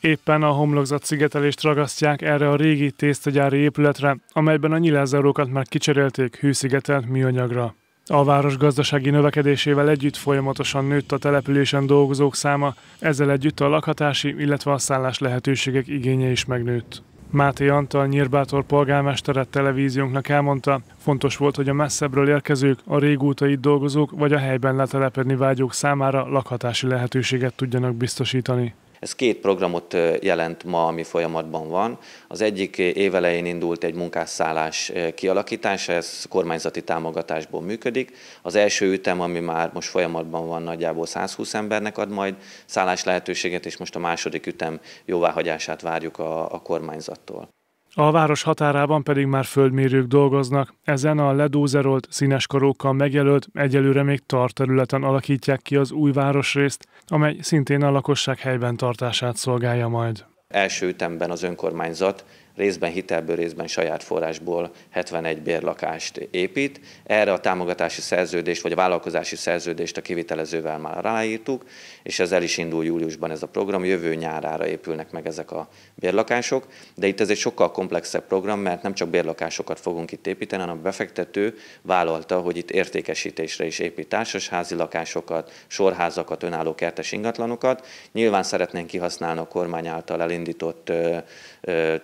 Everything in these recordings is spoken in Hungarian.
Éppen a homlokzat szigetelést ragasztják erre a régi tésztagyári épületre, amelyben a nyilázárókat már kicserélték hűszigetelt műanyagra. A város gazdasági növekedésével együtt folyamatosan nőtt a településen dolgozók száma, ezzel együtt a lakhatási, illetve a szállás lehetőségek igénye is megnőtt. Máté Antal Nyírbátor polgármestere televíziónknak elmondta, fontos volt, hogy a messzebbről érkezők, a régóta itt dolgozók vagy a helyben letelepedni vágyók számára lakhatási lehetőséget tudjanak biztosítani. Ez két programot jelent ma, ami folyamatban van. Az egyik évelején indult egy munkásszállás kialakítása, ez kormányzati támogatásból működik. Az első ütem, ami már most folyamatban van, nagyjából 120 embernek ad majd szállás lehetőséget, és most a második ütem jóváhagyását várjuk a, a kormányzattól. A város határában pedig már földmérők dolgoznak, ezen a ledózerolt, színes karókkal megjelölt, egyelőre még tart területen alakítják ki az új városrészt, amely szintén a lakosság helyben tartását szolgálja majd. Első ütemben az önkormányzat részben hitelből, részben saját forrásból 71 bérlakást épít. Erre a támogatási szerződést vagy a vállalkozási szerződést a kivitelezővel már ráírtuk, és ez el is indul júliusban ez a program. Jövő nyárára épülnek meg ezek a bérlakások, de itt ez egy sokkal komplexebb program, mert nem csak bérlakásokat fogunk itt építeni, hanem a befektető vállalta, hogy itt értékesítésre is épít társasházi lakásokat, sorházakat, önálló kertes ingatlanokat. Nyilván szeretnénk kihasználni a kormány által elindított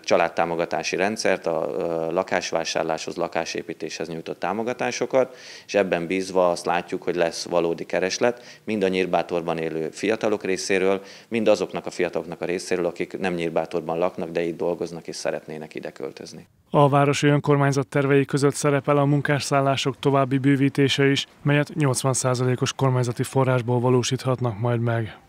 családtámogatást, támogatási rendszert, a lakásvásárláshoz, lakásépítéshez nyújtott támogatásokat, és ebben bízva azt látjuk, hogy lesz valódi kereslet, mind a Nyírbátorban élő fiatalok részéről, mind azoknak a fiataloknak a részéről, akik nem Nyírbátorban laknak, de itt dolgoznak és szeretnének ide költözni. A városi önkormányzat tervei között szerepel a munkásszállások további bővítése is, melyet 80%-os kormányzati forrásból valósíthatnak majd meg.